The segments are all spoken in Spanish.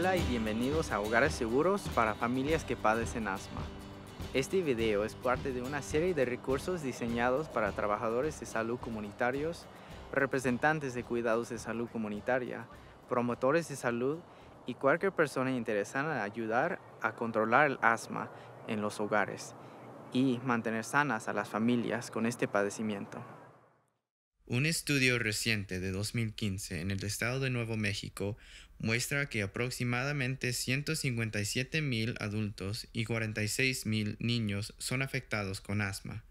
y bienvenidos a Hogares Seguros para familias que padecen asma. Este video es parte de una serie de recursos diseñados para trabajadores de salud comunitarios, representantes de cuidados de salud comunitaria, promotores de salud y cualquier persona interesada en ayudar a controlar el asma en los hogares y mantener sanas a las familias con este padecimiento. Un estudio reciente de 2015 en el estado de Nuevo México muestra que aproximadamente 157.000 adultos y 46.000 niños son afectados con asma.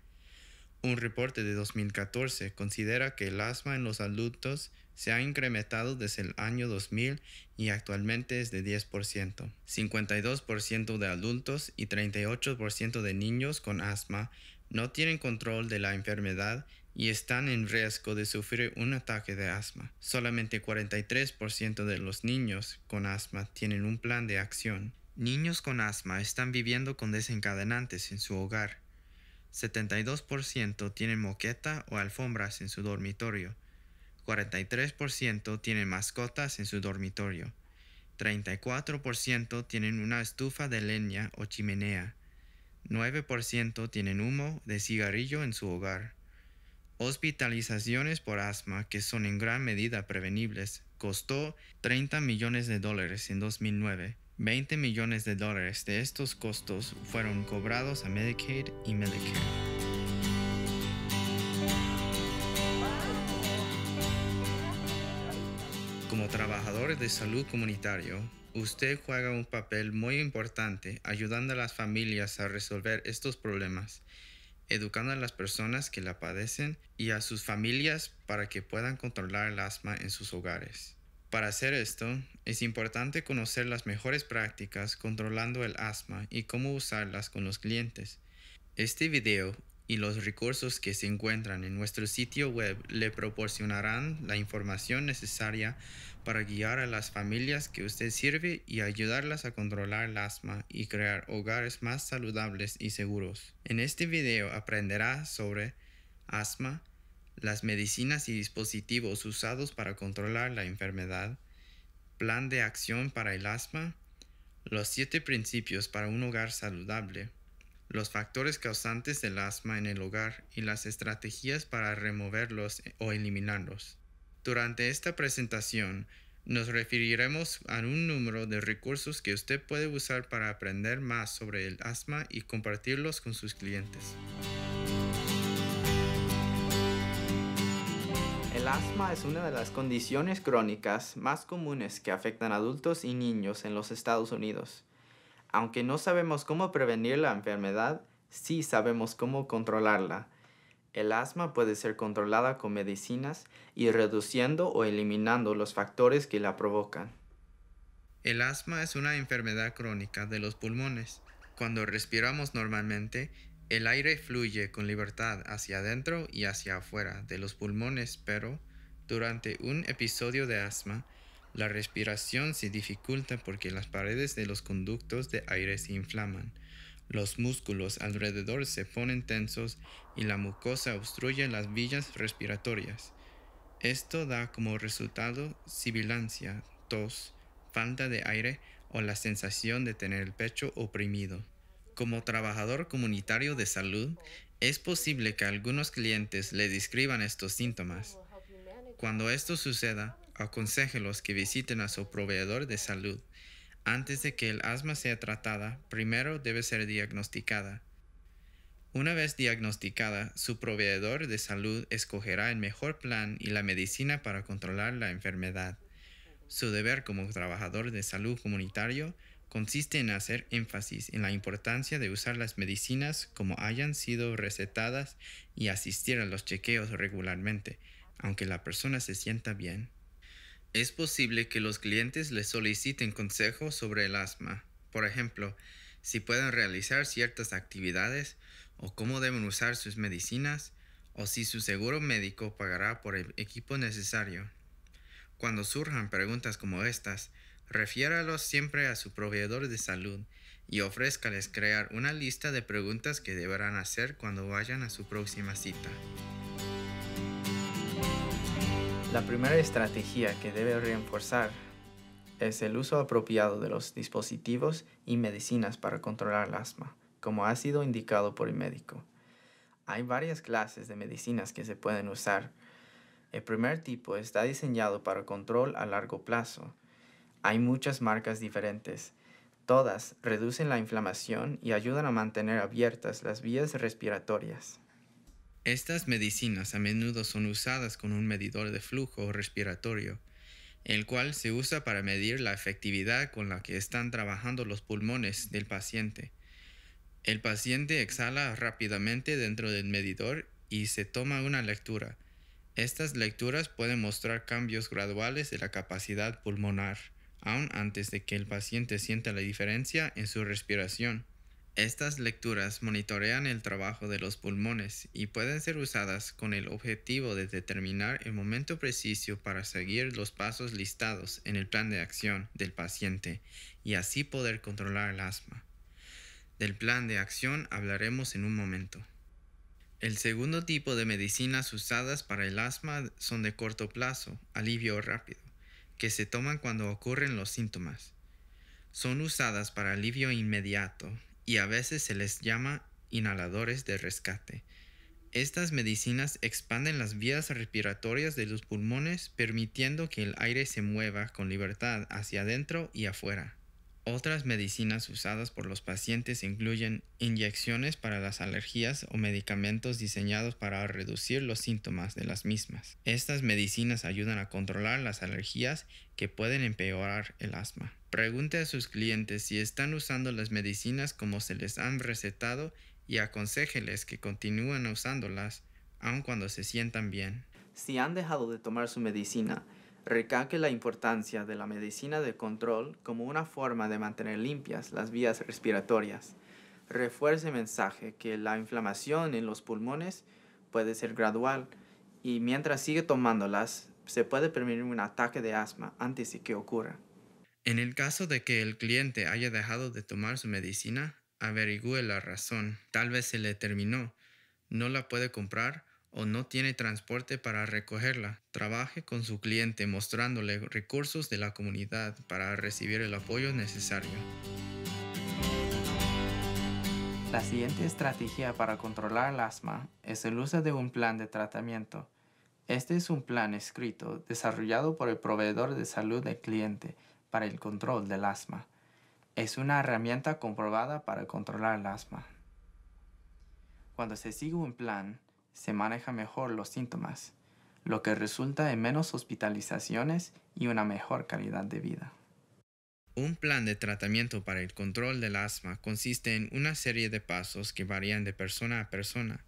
Un reporte de 2014 considera que el asma en los adultos se ha incrementado desde el año 2000 y actualmente es de 10%. 52% de adultos y 38% de niños con asma no tienen control de la enfermedad y están en riesgo de sufrir un ataque de asma. Solamente 43% de los niños con asma tienen un plan de acción. Niños con asma están viviendo con desencadenantes en su hogar. 72% tienen moqueta o alfombras en su dormitorio. 43% tienen mascotas en su dormitorio. 34% tienen una estufa de leña o chimenea. 9% tienen humo de cigarrillo en su hogar. Hospitalizaciones por asma, que son en gran medida prevenibles, costó 30 millones de dólares en 2009. 20 millones de dólares de estos costos fueron cobrados a Medicaid y Medicare. Como trabajador de salud comunitario, usted juega un papel muy importante ayudando a las familias a resolver estos problemas educando a las personas que la padecen y a sus familias para que puedan controlar el asma en sus hogares. Para hacer esto, es importante conocer las mejores prácticas controlando el asma y cómo usarlas con los clientes. Este video y los recursos que se encuentran en nuestro sitio web le proporcionarán la información necesaria para guiar a las familias que usted sirve y ayudarlas a controlar el asma y crear hogares más saludables y seguros. En este video aprenderá sobre asma, las medicinas y dispositivos usados para controlar la enfermedad, plan de acción para el asma, los siete principios para un hogar saludable, los factores causantes del asma en el hogar y las estrategias para removerlos o eliminarlos. Durante esta presentación, nos referiremos a un número de recursos que usted puede usar para aprender más sobre el asma y compartirlos con sus clientes. El asma es una de las condiciones crónicas más comunes que afectan a adultos y niños en los Estados Unidos. Aunque no sabemos cómo prevenir la enfermedad, sí sabemos cómo controlarla. El asma puede ser controlada con medicinas y reduciendo o eliminando los factores que la provocan. El asma es una enfermedad crónica de los pulmones. Cuando respiramos normalmente, el aire fluye con libertad hacia adentro y hacia afuera de los pulmones, pero durante un episodio de asma, la respiración se dificulta porque las paredes de los conductos de aire se inflaman, los músculos alrededor se ponen tensos y la mucosa obstruye las vías respiratorias. Esto da como resultado sibilancia, tos, falta de aire o la sensación de tener el pecho oprimido. Como trabajador comunitario de salud, es posible que algunos clientes le describan estos síntomas. Cuando esto suceda, Aconseje los que visiten a su proveedor de salud. Antes de que el asma sea tratada, primero debe ser diagnosticada. Una vez diagnosticada, su proveedor de salud escogerá el mejor plan y la medicina para controlar la enfermedad. Su deber como trabajador de salud comunitario consiste en hacer énfasis en la importancia de usar las medicinas como hayan sido recetadas y asistir a los chequeos regularmente, aunque la persona se sienta bien. Es posible que los clientes les soliciten consejos sobre el asma, por ejemplo, si pueden realizar ciertas actividades o cómo deben usar sus medicinas o si su seguro médico pagará por el equipo necesario. Cuando surjan preguntas como estas, refiéralos siempre a su proveedor de salud y ofrézcales crear una lista de preguntas que deberán hacer cuando vayan a su próxima cita. La primera estrategia que debe reforzar es el uso apropiado de los dispositivos y medicinas para controlar el asma, como ha sido indicado por el médico. Hay varias clases de medicinas que se pueden usar. El primer tipo está diseñado para control a largo plazo. Hay muchas marcas diferentes. Todas reducen la inflamación y ayudan a mantener abiertas las vías respiratorias. Estas medicinas a menudo son usadas con un medidor de flujo respiratorio, el cual se usa para medir la efectividad con la que están trabajando los pulmones del paciente. El paciente exhala rápidamente dentro del medidor y se toma una lectura. Estas lecturas pueden mostrar cambios graduales de la capacidad pulmonar, aun antes de que el paciente sienta la diferencia en su respiración. Estas lecturas monitorean el trabajo de los pulmones y pueden ser usadas con el objetivo de determinar el momento preciso para seguir los pasos listados en el plan de acción del paciente y así poder controlar el asma. Del plan de acción hablaremos en un momento. El segundo tipo de medicinas usadas para el asma son de corto plazo, alivio rápido, que se toman cuando ocurren los síntomas. Son usadas para alivio inmediato, y a veces se les llama inhaladores de rescate. Estas medicinas expanden las vías respiratorias de los pulmones permitiendo que el aire se mueva con libertad hacia adentro y afuera. Otras medicinas usadas por los pacientes incluyen inyecciones para las alergias o medicamentos diseñados para reducir los síntomas de las mismas. Estas medicinas ayudan a controlar las alergias que pueden empeorar el asma. Pregunte a sus clientes si están usando las medicinas como se les han recetado y aconséjeles que continúen usándolas aun cuando se sientan bien. Si han dejado de tomar su medicina, recaque la importancia de la medicina de control como una forma de mantener limpias las vías respiratorias. Refuerce el mensaje que la inflamación en los pulmones puede ser gradual y mientras sigue tomándolas se puede prevenir un ataque de asma antes de que ocurra. En el caso de que el cliente haya dejado de tomar su medicina, averigüe la razón. Tal vez se le terminó, no la puede comprar o no tiene transporte para recogerla. Trabaje con su cliente mostrándole recursos de la comunidad para recibir el apoyo necesario. La siguiente estrategia para controlar el asma es el uso de un plan de tratamiento. Este es un plan escrito desarrollado por el proveedor de salud del cliente para el control del asma. Es una herramienta comprobada para controlar el asma. Cuando se sigue un plan, se maneja mejor los síntomas, lo que resulta en menos hospitalizaciones y una mejor calidad de vida. Un plan de tratamiento para el control del asma consiste en una serie de pasos que varían de persona a persona.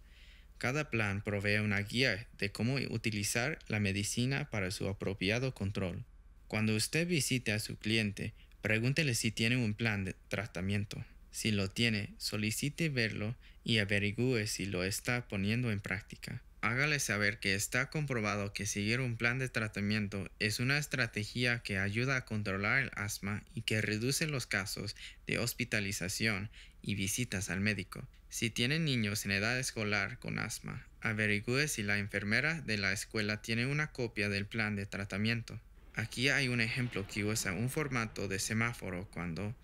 Cada plan provee una guía de cómo utilizar la medicina para su apropiado control. Cuando usted visite a su cliente, pregúntele si tiene un plan de tratamiento. Si lo tiene, solicite verlo y averigüe si lo está poniendo en práctica. Hágale saber que está comprobado que seguir un plan de tratamiento es una estrategia que ayuda a controlar el asma y que reduce los casos de hospitalización y visitas al médico. Si tienen niños en edad escolar con asma, averigüe si la enfermera de la escuela tiene una copia del plan de tratamiento. Aquí hay un ejemplo que usa un formato de semáforo cuando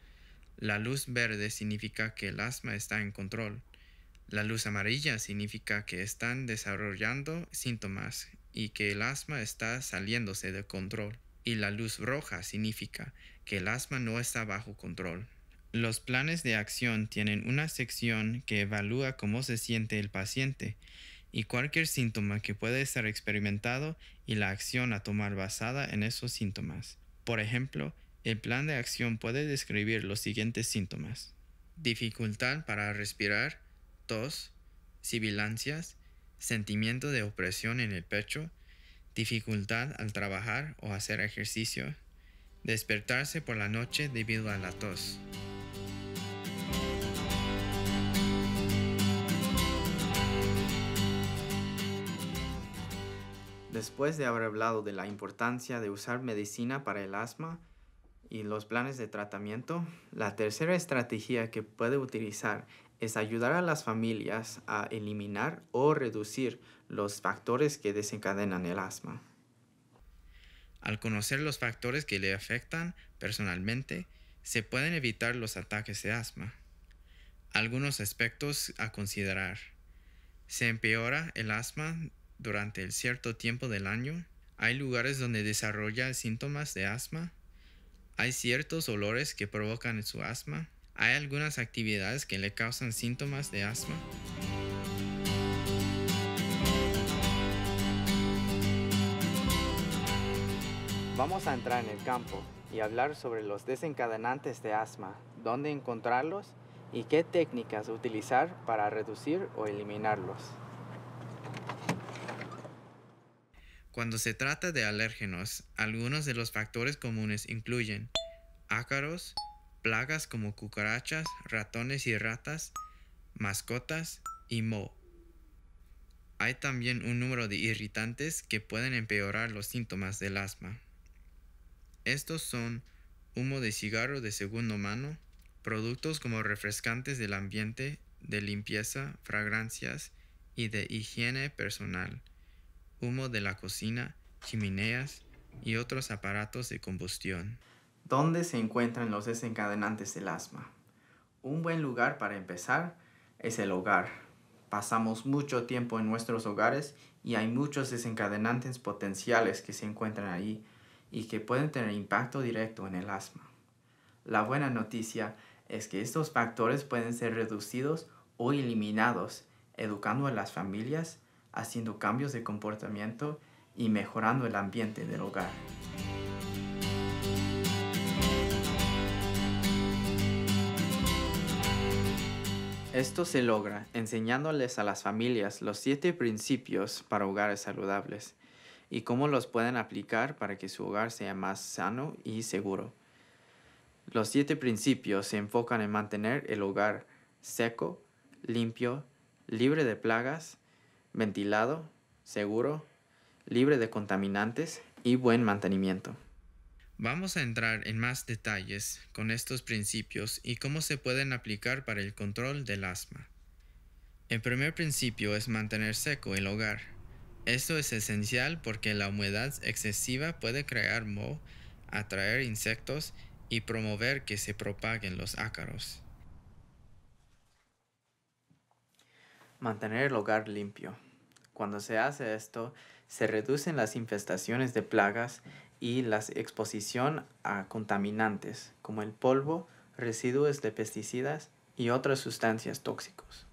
la luz verde significa que el asma está en control. La luz amarilla significa que están desarrollando síntomas y que el asma está saliéndose de control. Y la luz roja significa que el asma no está bajo control. Los planes de acción tienen una sección que evalúa cómo se siente el paciente y cualquier síntoma que puede ser experimentado y la acción a tomar basada en esos síntomas. Por ejemplo, el plan de acción puede describir los siguientes síntomas. Dificultad para respirar, tos, sibilancias, sentimiento de opresión en el pecho, dificultad al trabajar o hacer ejercicio, despertarse por la noche debido a la tos. Después de haber hablado de la importancia de usar medicina para el asma y los planes de tratamiento, la tercera estrategia que puede utilizar es ayudar a las familias a eliminar o reducir los factores que desencadenan el asma. Al conocer los factores que le afectan personalmente, se pueden evitar los ataques de asma. Algunos aspectos a considerar. Se empeora el asma durante el cierto tiempo del año. Hay lugares donde desarrolla síntomas de asma. Hay ciertos olores que provocan su asma. Hay algunas actividades que le causan síntomas de asma. Vamos a entrar en el campo y hablar sobre los desencadenantes de asma, dónde encontrarlos y qué técnicas utilizar para reducir o eliminarlos. Cuando se trata de alérgenos, algunos de los factores comunes incluyen ácaros, plagas como cucarachas, ratones y ratas, mascotas y moho. Hay también un número de irritantes que pueden empeorar los síntomas del asma. Estos son humo de cigarro de segunda mano, productos como refrescantes del ambiente, de limpieza, fragancias y de higiene personal humo de la cocina, chimeneas y otros aparatos de combustión. ¿Dónde se encuentran los desencadenantes del asma? Un buen lugar para empezar es el hogar. Pasamos mucho tiempo en nuestros hogares y hay muchos desencadenantes potenciales que se encuentran ahí y que pueden tener impacto directo en el asma. La buena noticia es que estos factores pueden ser reducidos o eliminados, educando a las familias haciendo cambios de comportamiento y mejorando el ambiente del hogar. Esto se logra enseñándoles a las familias los siete principios para hogares saludables y cómo los pueden aplicar para que su hogar sea más sano y seguro. Los siete principios se enfocan en mantener el hogar seco, limpio, libre de plagas, ventilado, seguro, libre de contaminantes y buen mantenimiento. Vamos a entrar en más detalles con estos principios y cómo se pueden aplicar para el control del asma. El primer principio es mantener seco el hogar. Esto es esencial porque la humedad excesiva puede crear moho, atraer insectos y promover que se propaguen los ácaros. Mantener el hogar limpio. Cuando se hace esto, se reducen las infestaciones de plagas y la exposición a contaminantes como el polvo, residuos de pesticidas y otras sustancias tóxicas.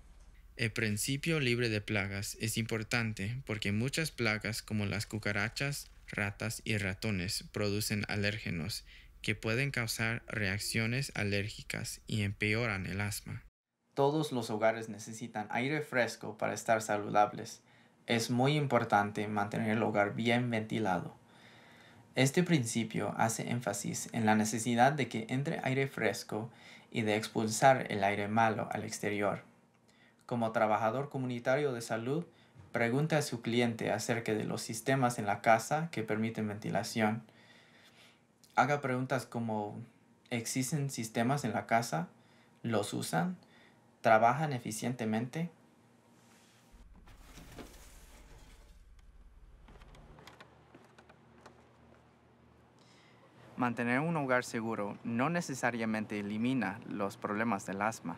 El principio libre de plagas es importante porque muchas plagas como las cucarachas, ratas y ratones producen alérgenos que pueden causar reacciones alérgicas y empeoran el asma. Todos los hogares necesitan aire fresco para estar saludables. Es muy importante mantener el hogar bien ventilado. Este principio hace énfasis en la necesidad de que entre aire fresco y de expulsar el aire malo al exterior. Como trabajador comunitario de salud, pregunte a su cliente acerca de los sistemas en la casa que permiten ventilación. Haga preguntas como ¿existen sistemas en la casa? ¿Los usan? trabajan eficientemente? Mantener un hogar seguro no necesariamente elimina los problemas del asma.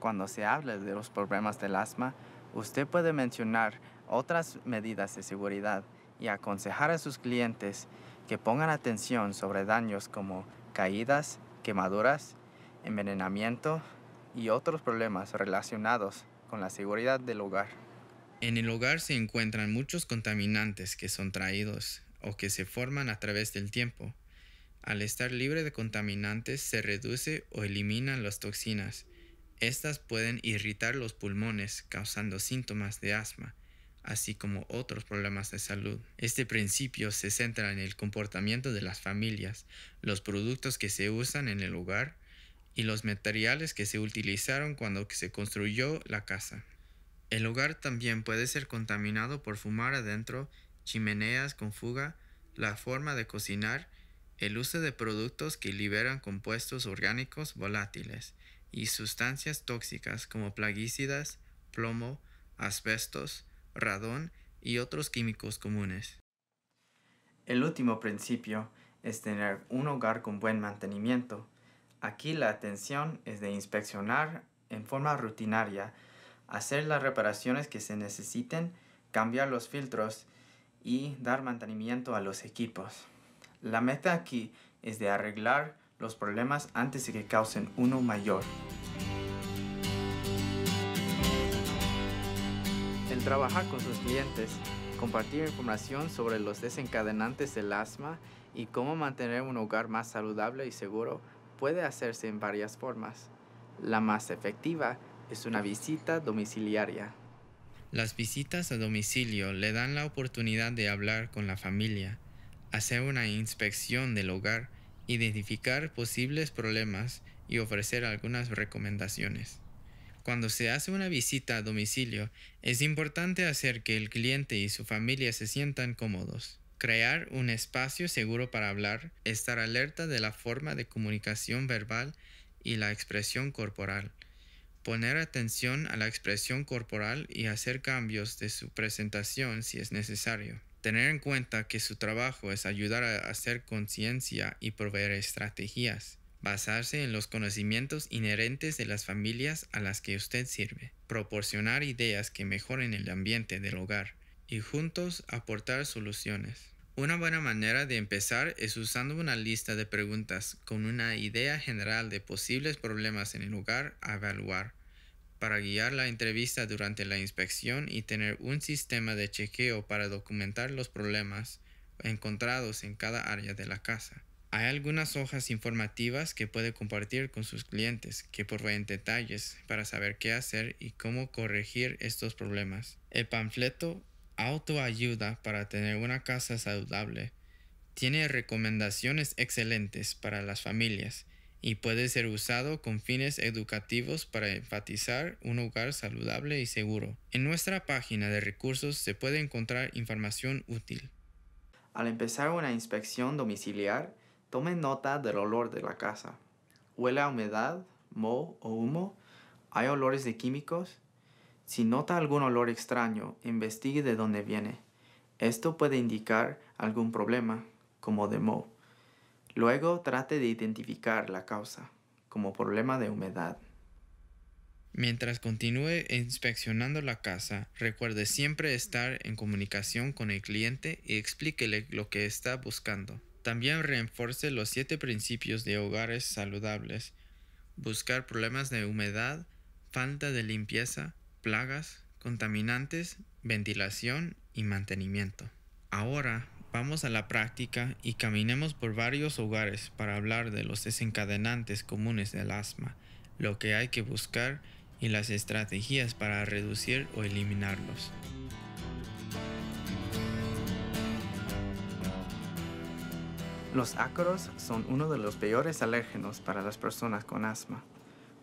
Cuando se habla de los problemas del asma, usted puede mencionar otras medidas de seguridad y aconsejar a sus clientes que pongan atención sobre daños como caídas, quemaduras, envenenamiento, y otros problemas relacionados con la seguridad del hogar. En el hogar se encuentran muchos contaminantes que son traídos o que se forman a través del tiempo. Al estar libre de contaminantes se reduce o eliminan las toxinas. Estas pueden irritar los pulmones causando síntomas de asma, así como otros problemas de salud. Este principio se centra en el comportamiento de las familias, los productos que se usan en el hogar, y los materiales que se utilizaron cuando se construyó la casa. El hogar también puede ser contaminado por fumar adentro, chimeneas con fuga, la forma de cocinar, el uso de productos que liberan compuestos orgánicos volátiles y sustancias tóxicas como plaguicidas, plomo, asbestos, radón y otros químicos comunes. El último principio es tener un hogar con buen mantenimiento Aquí la atención es de inspeccionar en forma rutinaria, hacer las reparaciones que se necesiten, cambiar los filtros y dar mantenimiento a los equipos. La meta aquí es de arreglar los problemas antes de que causen uno mayor. El trabajar con sus clientes, compartir información sobre los desencadenantes del asma y cómo mantener un hogar más saludable y seguro puede hacerse en varias formas. La más efectiva es una visita domiciliaria. Las visitas a domicilio le dan la oportunidad de hablar con la familia, hacer una inspección del hogar, identificar posibles problemas y ofrecer algunas recomendaciones. Cuando se hace una visita a domicilio, es importante hacer que el cliente y su familia se sientan cómodos crear un espacio seguro para hablar, estar alerta de la forma de comunicación verbal y la expresión corporal, poner atención a la expresión corporal y hacer cambios de su presentación si es necesario. Tener en cuenta que su trabajo es ayudar a hacer conciencia y proveer estrategias, basarse en los conocimientos inherentes de las familias a las que usted sirve, proporcionar ideas que mejoren el ambiente del hogar, y juntos aportar soluciones. Una buena manera de empezar es usando una lista de preguntas con una idea general de posibles problemas en el lugar a evaluar para guiar la entrevista durante la inspección y tener un sistema de chequeo para documentar los problemas encontrados en cada área de la casa. Hay algunas hojas informativas que puede compartir con sus clientes que proveen detalles para saber qué hacer y cómo corregir estos problemas. El panfleto Autoayuda para tener una casa saludable. Tiene recomendaciones excelentes para las familias y puede ser usado con fines educativos para enfatizar un hogar saludable y seguro. En nuestra página de recursos se puede encontrar información útil. Al empezar una inspección domiciliar, tomen nota del olor de la casa. ¿Huele a humedad, moho o humo? ¿Hay olores de químicos? Si nota algún olor extraño, investigue de dónde viene. Esto puede indicar algún problema, como de moho. Luego trate de identificar la causa, como problema de humedad. Mientras continúe inspeccionando la casa, recuerde siempre estar en comunicación con el cliente y explíquele lo que está buscando. También reenforce los siete principios de hogares saludables. Buscar problemas de humedad, falta de limpieza, plagas, contaminantes, ventilación y mantenimiento. Ahora vamos a la práctica y caminemos por varios hogares para hablar de los desencadenantes comunes del asma, lo que hay que buscar y las estrategias para reducir o eliminarlos. Los ácaros son uno de los peores alérgenos para las personas con asma.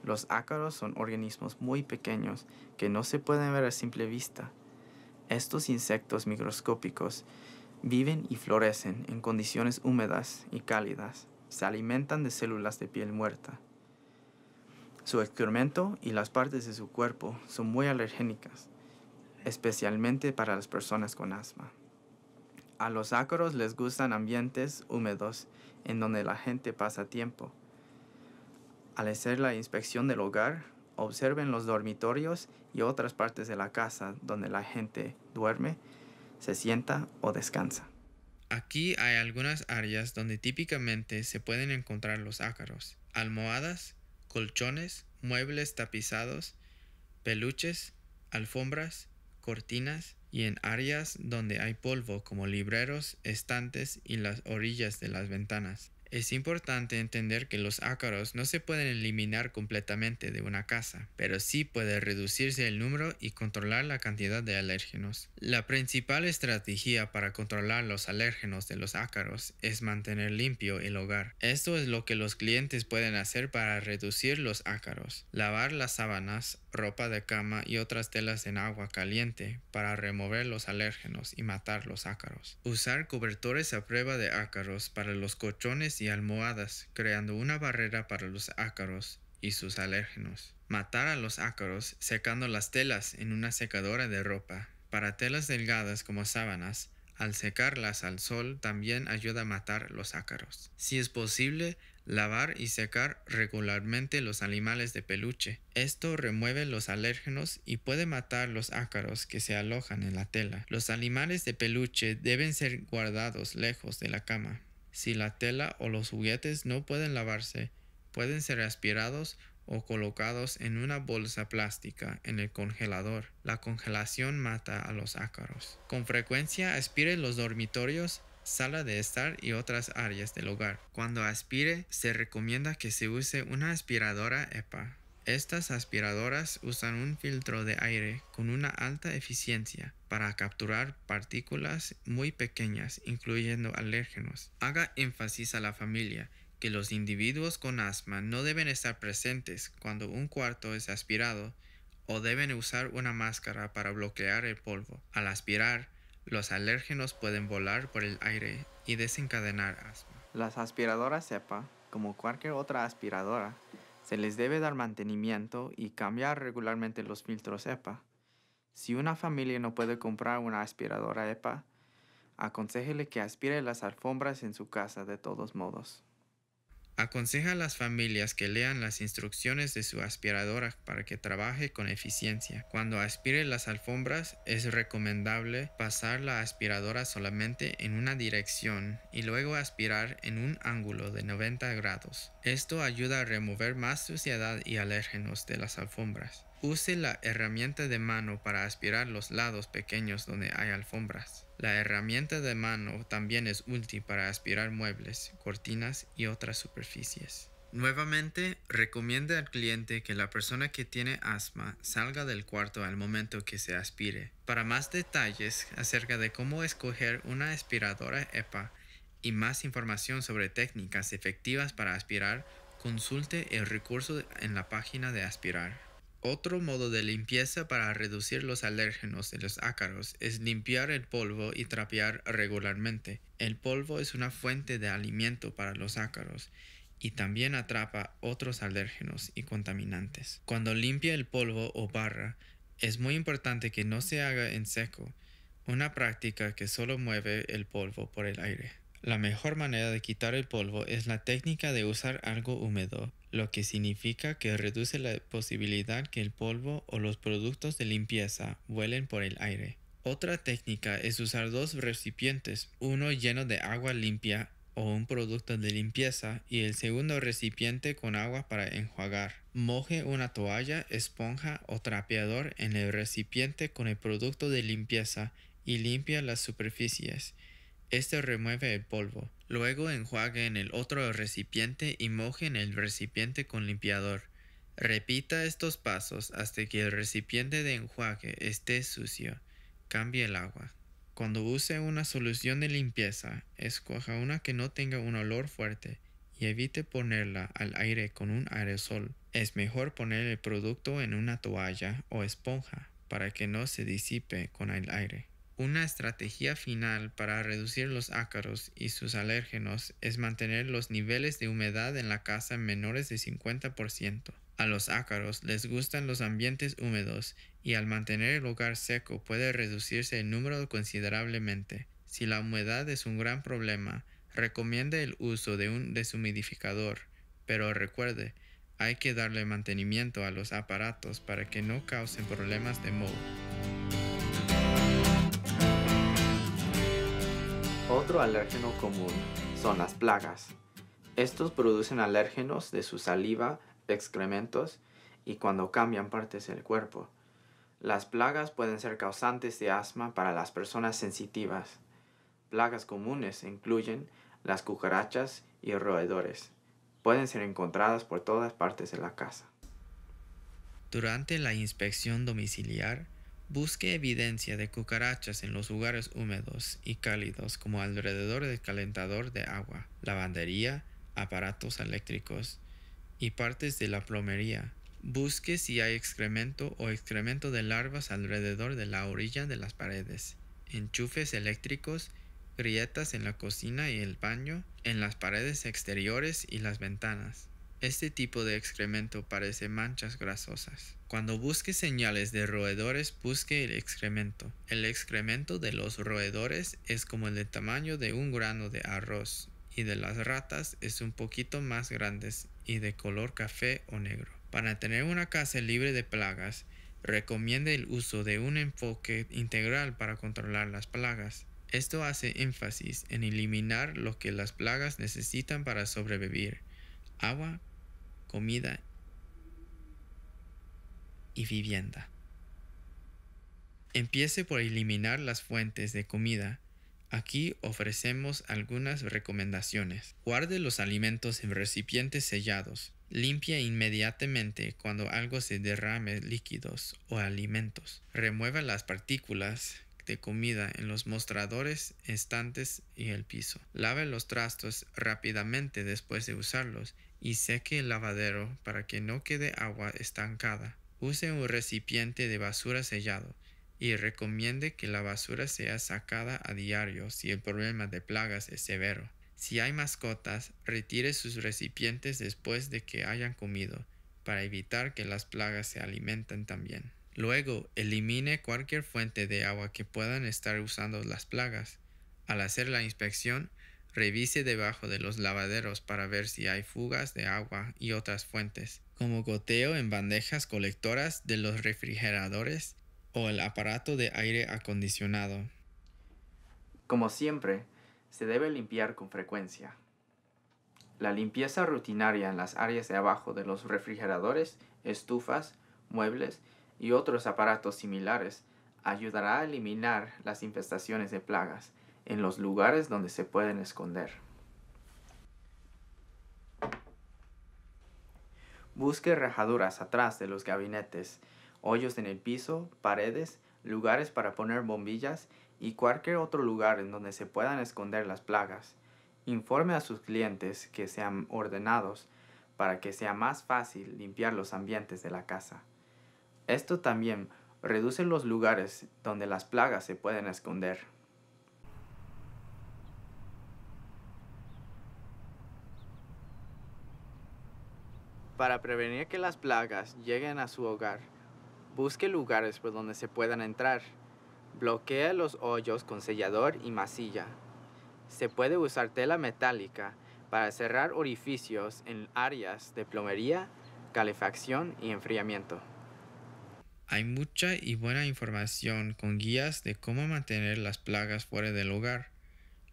Los ácaros son organismos muy pequeños que no se pueden ver a simple vista. Estos insectos microscópicos viven y florecen en condiciones húmedas y cálidas. Se alimentan de células de piel muerta. Su excremento y las partes de su cuerpo son muy alergénicas, especialmente para las personas con asma. A los ácaros les gustan ambientes húmedos en donde la gente pasa tiempo. Al hacer la inspección del hogar, observen los dormitorios y otras partes de la casa donde la gente duerme, se sienta o descansa. Aquí hay algunas áreas donde típicamente se pueden encontrar los ácaros, almohadas, colchones, muebles tapizados, peluches, alfombras, cortinas y en áreas donde hay polvo como libreros, estantes y las orillas de las ventanas. Es importante entender que los ácaros no se pueden eliminar completamente de una casa, pero sí puede reducirse el número y controlar la cantidad de alérgenos. La principal estrategia para controlar los alérgenos de los ácaros es mantener limpio el hogar. Esto es lo que los clientes pueden hacer para reducir los ácaros. Lavar las sábanas, ropa de cama y otras telas en agua caliente para remover los alérgenos y matar los ácaros. Usar cobertores a prueba de ácaros para los colchones y almohadas, creando una barrera para los ácaros y sus alérgenos. Matar a los ácaros secando las telas en una secadora de ropa. Para telas delgadas como sábanas, al secarlas al sol también ayuda a matar los ácaros. Si es posible, lavar y secar regularmente los animales de peluche. Esto remueve los alérgenos y puede matar los ácaros que se alojan en la tela. Los animales de peluche deben ser guardados lejos de la cama. Si la tela o los juguetes no pueden lavarse, pueden ser aspirados o colocados en una bolsa plástica en el congelador. La congelación mata a los ácaros. Con frecuencia aspire los dormitorios, sala de estar y otras áreas del hogar. Cuando aspire, se recomienda que se use una aspiradora EPA. Estas aspiradoras usan un filtro de aire con una alta eficiencia para capturar partículas muy pequeñas, incluyendo alérgenos. Haga énfasis a la familia que los individuos con asma no deben estar presentes cuando un cuarto es aspirado o deben usar una máscara para bloquear el polvo. Al aspirar, los alérgenos pueden volar por el aire y desencadenar asma. Las aspiradoras Epa, como cualquier otra aspiradora, se les debe dar mantenimiento y cambiar regularmente los filtros EPA. Si una familia no puede comprar una aspiradora EPA, aconsejele que aspire las alfombras en su casa de todos modos. Aconseja a las familias que lean las instrucciones de su aspiradora para que trabaje con eficiencia. Cuando aspire las alfombras es recomendable pasar la aspiradora solamente en una dirección y luego aspirar en un ángulo de 90 grados. Esto ayuda a remover más suciedad y alérgenos de las alfombras. Use la herramienta de mano para aspirar los lados pequeños donde hay alfombras. La herramienta de mano también es útil para aspirar muebles, cortinas y otras superficies. Nuevamente, recomiende al cliente que la persona que tiene asma salga del cuarto al momento que se aspire. Para más detalles acerca de cómo escoger una aspiradora EPA y más información sobre técnicas efectivas para aspirar, consulte el recurso en la página de Aspirar. Otro modo de limpieza para reducir los alérgenos de los ácaros es limpiar el polvo y trapear regularmente. El polvo es una fuente de alimento para los ácaros y también atrapa otros alérgenos y contaminantes. Cuando limpia el polvo o barra, es muy importante que no se haga en seco, una práctica que solo mueve el polvo por el aire. La mejor manera de quitar el polvo es la técnica de usar algo húmedo, lo que significa que reduce la posibilidad que el polvo o los productos de limpieza vuelen por el aire. Otra técnica es usar dos recipientes, uno lleno de agua limpia o un producto de limpieza y el segundo recipiente con agua para enjuagar. Moje una toalla, esponja o trapeador en el recipiente con el producto de limpieza y limpia las superficies. Este remueve el polvo. Luego enjuague en el otro recipiente y moje en el recipiente con limpiador. Repita estos pasos hasta que el recipiente de enjuague esté sucio. Cambie el agua. Cuando use una solución de limpieza, escoja una que no tenga un olor fuerte y evite ponerla al aire con un aerosol. Es mejor poner el producto en una toalla o esponja para que no se disipe con el aire. Una estrategia final para reducir los ácaros y sus alérgenos es mantener los niveles de humedad en la casa menores de 50%. A los ácaros les gustan los ambientes húmedos y al mantener el hogar seco puede reducirse el número considerablemente. Si la humedad es un gran problema, recomienda el uso de un deshumidificador, pero recuerde, hay que darle mantenimiento a los aparatos para que no causen problemas de mold. Otro alérgeno común son las plagas. Estos producen alérgenos de su saliva, excrementos y cuando cambian partes del cuerpo. Las plagas pueden ser causantes de asma para las personas sensitivas. Plagas comunes incluyen las cucarachas y roedores. Pueden ser encontradas por todas partes de la casa. Durante la inspección domiciliar, Busque evidencia de cucarachas en los lugares húmedos y cálidos como alrededor del calentador de agua, lavandería, aparatos eléctricos y partes de la plomería. Busque si hay excremento o excremento de larvas alrededor de la orilla de las paredes, enchufes eléctricos, grietas en la cocina y el baño, en las paredes exteriores y las ventanas. Este tipo de excremento parece manchas grasosas. Cuando busque señales de roedores, busque el excremento. El excremento de los roedores es como el de tamaño de un grano de arroz y de las ratas es un poquito más grandes y de color café o negro. Para tener una casa libre de plagas, recomienda el uso de un enfoque integral para controlar las plagas. Esto hace énfasis en eliminar lo que las plagas necesitan para sobrevivir agua, comida y vivienda. Empiece por eliminar las fuentes de comida. Aquí ofrecemos algunas recomendaciones. Guarde los alimentos en recipientes sellados. Limpia inmediatamente cuando algo se derrame líquidos o alimentos. Remueva las partículas de comida en los mostradores, estantes y el piso. Lave los trastos rápidamente después de usarlos y seque el lavadero para que no quede agua estancada. Use un recipiente de basura sellado y recomiende que la basura sea sacada a diario si el problema de plagas es severo. Si hay mascotas, retire sus recipientes después de que hayan comido para evitar que las plagas se alimenten también. Luego, elimine cualquier fuente de agua que puedan estar usando las plagas. Al hacer la inspección, revise debajo de los lavaderos para ver si hay fugas de agua y otras fuentes, como goteo en bandejas colectoras de los refrigeradores o el aparato de aire acondicionado. Como siempre, se debe limpiar con frecuencia. La limpieza rutinaria en las áreas de abajo de los refrigeradores, estufas, muebles y otros aparatos similares ayudará a eliminar las infestaciones de plagas en los lugares donde se pueden esconder. Busque rajaduras atrás de los gabinetes, hoyos en el piso, paredes, lugares para poner bombillas y cualquier otro lugar en donde se puedan esconder las plagas. Informe a sus clientes que sean ordenados para que sea más fácil limpiar los ambientes de la casa. Esto también reduce los lugares donde las plagas se pueden esconder. Para prevenir que las plagas lleguen a su hogar, busque lugares por donde se puedan entrar. Bloquea los hoyos con sellador y masilla. Se puede usar tela metálica para cerrar orificios en áreas de plomería, calefacción y enfriamiento. Hay mucha y buena información con guías de cómo mantener las plagas fuera del hogar.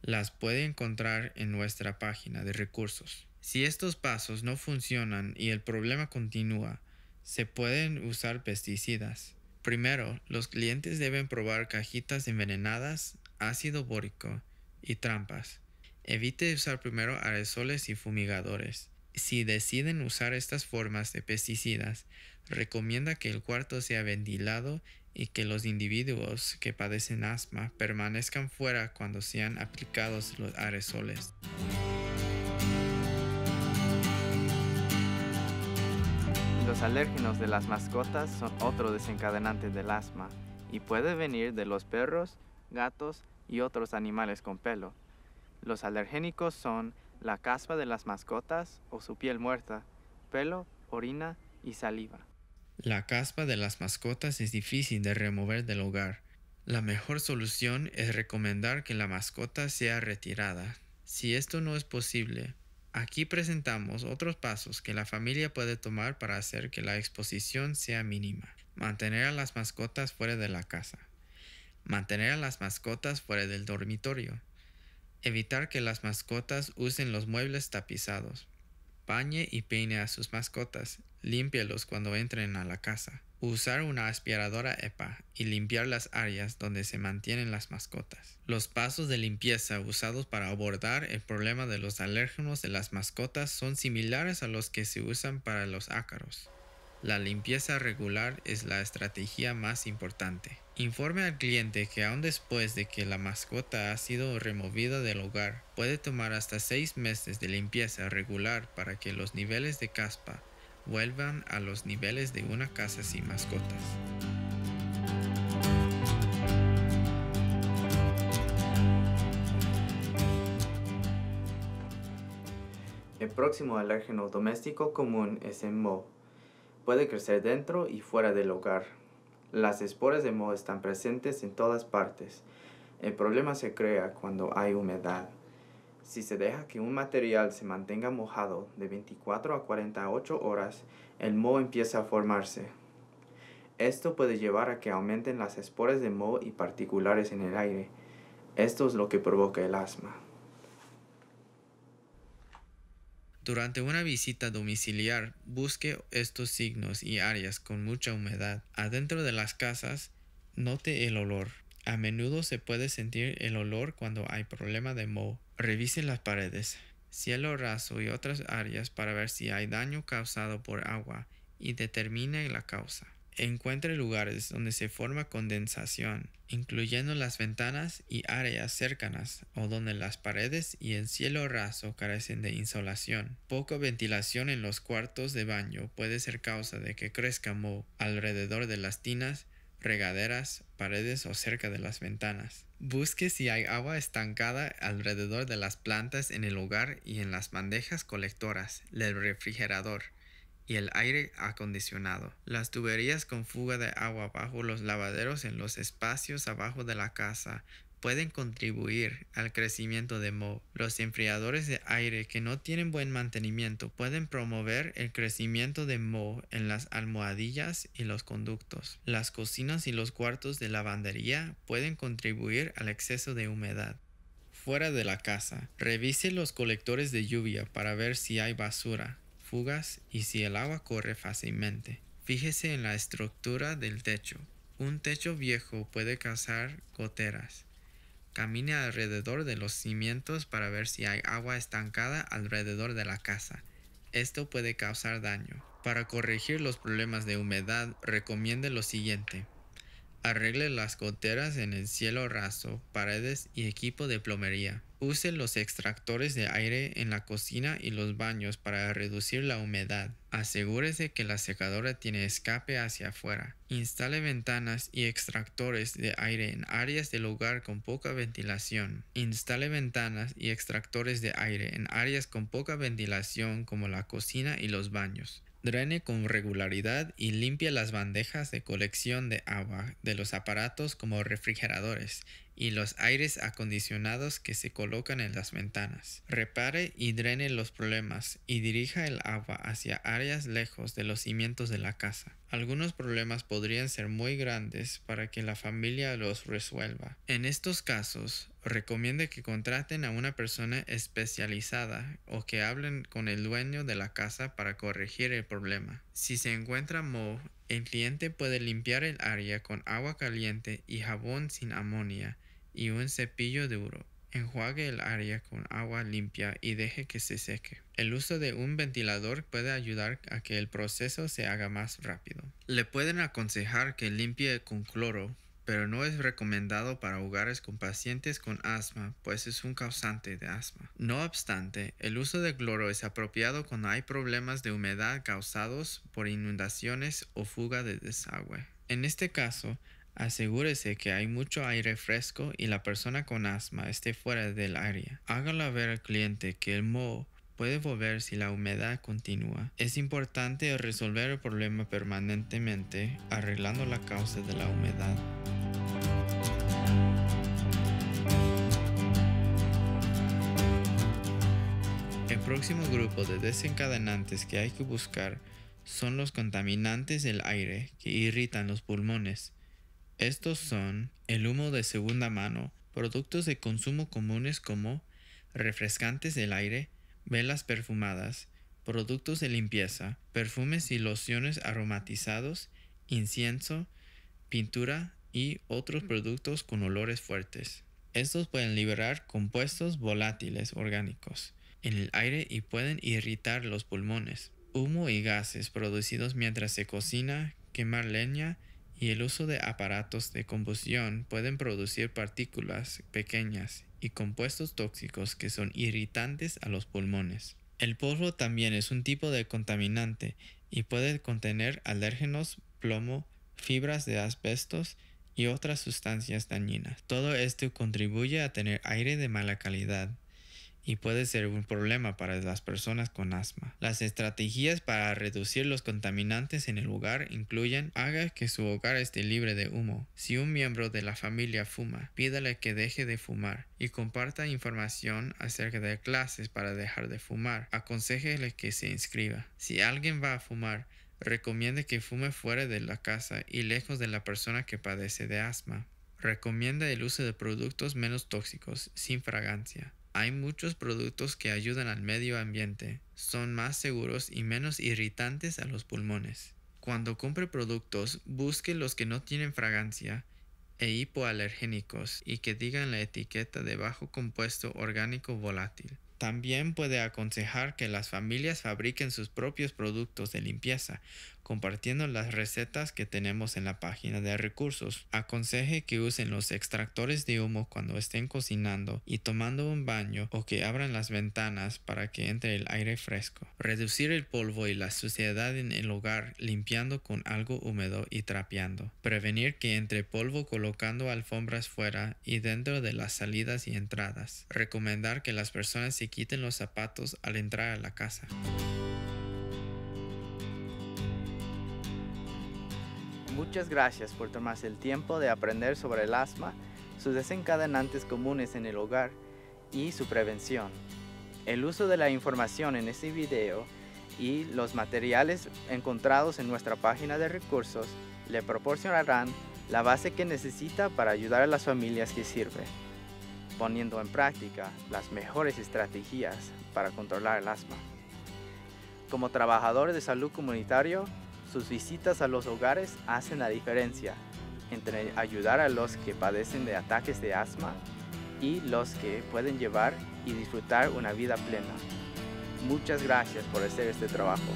Las puede encontrar en nuestra página de recursos. Si estos pasos no funcionan y el problema continúa, se pueden usar pesticidas. Primero, los clientes deben probar cajitas envenenadas, ácido bórico y trampas. Evite usar primero aerosoles y fumigadores. Si deciden usar estas formas de pesticidas, recomienda que el cuarto sea ventilado y que los individuos que padecen asma permanezcan fuera cuando sean aplicados los aerosoles. Los alérgenos de las mascotas son otro desencadenante del asma y puede venir de los perros, gatos y otros animales con pelo. Los alergénicos son la caspa de las mascotas o su piel muerta, pelo, orina y saliva. La caspa de las mascotas es difícil de remover del hogar. La mejor solución es recomendar que la mascota sea retirada. Si esto no es posible, aquí presentamos otros pasos que la familia puede tomar para hacer que la exposición sea mínima. Mantener a las mascotas fuera de la casa. Mantener a las mascotas fuera del dormitorio. Evitar que las mascotas usen los muebles tapizados. Bañe y peine a sus mascotas, límpialos cuando entren a la casa. Usar una aspiradora EPA y limpiar las áreas donde se mantienen las mascotas. Los pasos de limpieza usados para abordar el problema de los alérgenos de las mascotas son similares a los que se usan para los ácaros. La limpieza regular es la estrategia más importante. Informe al cliente que aun después de que la mascota ha sido removida del hogar, puede tomar hasta 6 meses de limpieza regular para que los niveles de caspa vuelvan a los niveles de una casa sin mascotas. El próximo alérgeno doméstico común es el moho Puede crecer dentro y fuera del hogar. Las esporas de moho están presentes en todas partes. El problema se crea cuando hay humedad. Si se deja que un material se mantenga mojado de 24 a 48 horas, el moho empieza a formarse. Esto puede llevar a que aumenten las esporas de moho y particulares en el aire. Esto es lo que provoca el asma. Durante una visita domiciliar, busque estos signos y áreas con mucha humedad. Adentro de las casas, note el olor. A menudo se puede sentir el olor cuando hay problema de moho. Revise las paredes, cielo raso y otras áreas para ver si hay daño causado por agua y determine la causa encuentre lugares donde se forma condensación, incluyendo las ventanas y áreas cercanas o donde las paredes y el cielo raso carecen de insolación. Poca ventilación en los cuartos de baño puede ser causa de que crezca moho alrededor de las tinas, regaderas, paredes o cerca de las ventanas. Busque si hay agua estancada alrededor de las plantas en el hogar y en las bandejas colectoras del refrigerador y el aire acondicionado. Las tuberías con fuga de agua bajo los lavaderos en los espacios abajo de la casa pueden contribuir al crecimiento de moho. Los enfriadores de aire que no tienen buen mantenimiento pueden promover el crecimiento de moho en las almohadillas y los conductos. Las cocinas y los cuartos de lavandería pueden contribuir al exceso de humedad fuera de la casa. Revise los colectores de lluvia para ver si hay basura fugas y si el agua corre fácilmente. Fíjese en la estructura del techo. Un techo viejo puede causar goteras. Camine alrededor de los cimientos para ver si hay agua estancada alrededor de la casa. Esto puede causar daño. Para corregir los problemas de humedad, recomiende lo siguiente. Arregle las goteras en el cielo raso, paredes y equipo de plomería. Use los extractores de aire en la cocina y los baños para reducir la humedad. Asegúrese que la secadora tiene escape hacia afuera. Instale ventanas y extractores de aire en áreas del hogar con poca ventilación. Instale ventanas y extractores de aire en áreas con poca ventilación como la cocina y los baños. Drene con regularidad y limpia las bandejas de colección de agua de los aparatos como refrigeradores y los aires acondicionados que se colocan en las ventanas. Repare y drene los problemas y dirija el agua hacia áreas lejos de los cimientos de la casa. Algunos problemas podrían ser muy grandes para que la familia los resuelva. En estos casos, Recomiende que contraten a una persona especializada o que hablen con el dueño de la casa para corregir el problema. Si se encuentra moho, el cliente puede limpiar el área con agua caliente y jabón sin amonía y un cepillo duro. Enjuague el área con agua limpia y deje que se seque. El uso de un ventilador puede ayudar a que el proceso se haga más rápido. Le pueden aconsejar que limpie con cloro pero no es recomendado para hogares con pacientes con asma, pues es un causante de asma. No obstante, el uso de cloro es apropiado cuando hay problemas de humedad causados por inundaciones o fuga de desagüe. En este caso, Asegúrese que hay mucho aire fresco y la persona con asma esté fuera del área. Hágalo ver al cliente que el moho puede volver si la humedad continúa. Es importante resolver el problema permanentemente arreglando la causa de la humedad. El próximo grupo de desencadenantes que hay que buscar son los contaminantes del aire que irritan los pulmones. Estos son el humo de segunda mano, productos de consumo comunes como refrescantes del aire, velas perfumadas, productos de limpieza, perfumes y lociones aromatizados, incienso, pintura y otros productos con olores fuertes. Estos pueden liberar compuestos volátiles orgánicos en el aire y pueden irritar los pulmones. Humo y gases producidos mientras se cocina, quemar leña y el uso de aparatos de combustión pueden producir partículas pequeñas y compuestos tóxicos que son irritantes a los pulmones. El polvo también es un tipo de contaminante y puede contener alérgenos, plomo, fibras de asbestos y otras sustancias dañinas. Todo esto contribuye a tener aire de mala calidad y puede ser un problema para las personas con asma. Las estrategias para reducir los contaminantes en el hogar incluyen haga que su hogar esté libre de humo. Si un miembro de la familia fuma, pídale que deje de fumar y comparta información acerca de clases para dejar de fumar. Aconsejele que se inscriba. Si alguien va a fumar, recomiende que fume fuera de la casa y lejos de la persona que padece de asma. Recomienda el uso de productos menos tóxicos, sin fragancia. Hay muchos productos que ayudan al medio ambiente, son más seguros y menos irritantes a los pulmones. Cuando compre productos, busque los que no tienen fragancia e hipoalergénicos y que digan la etiqueta de bajo compuesto orgánico volátil. También puede aconsejar que las familias fabriquen sus propios productos de limpieza, compartiendo las recetas que tenemos en la página de recursos. Aconseje que usen los extractores de humo cuando estén cocinando y tomando un baño o que abran las ventanas para que entre el aire fresco. Reducir el polvo y la suciedad en el hogar limpiando con algo húmedo y trapeando. Prevenir que entre polvo colocando alfombras fuera y dentro de las salidas y entradas. Recomendar que las personas se quiten los zapatos al entrar a la casa. Muchas gracias por tomarse el tiempo de aprender sobre el asma, sus desencadenantes comunes en el hogar y su prevención. El uso de la información en este video y los materiales encontrados en nuestra página de recursos le proporcionarán la base que necesita para ayudar a las familias que sirve, poniendo en práctica las mejores estrategias para controlar el asma. Como trabajador de salud comunitario, sus visitas a los hogares hacen la diferencia entre ayudar a los que padecen de ataques de asma y los que pueden llevar y disfrutar una vida plena. Muchas gracias por hacer este trabajo.